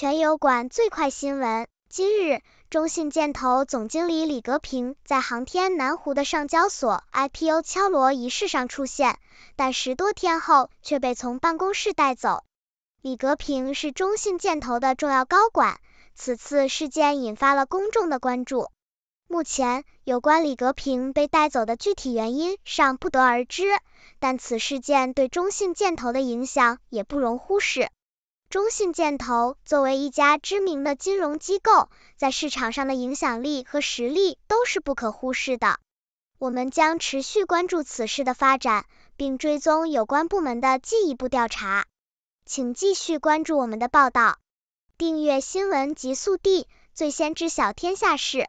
全油管最快新闻：今日，中信建投总经理李格平在航天南湖的上交所 IPO 敲锣仪式上出现，但十多天后却被从办公室带走。李格平是中信建投的重要高管，此次事件引发了公众的关注。目前，有关李格平被带走的具体原因尚不得而知，但此事件对中信建投的影响也不容忽视。中信建投作为一家知名的金融机构，在市场上的影响力和实力都是不可忽视的。我们将持续关注此事的发展，并追踪有关部门的进一步调查。请继续关注我们的报道，订阅新闻极速递，最先知晓天下事。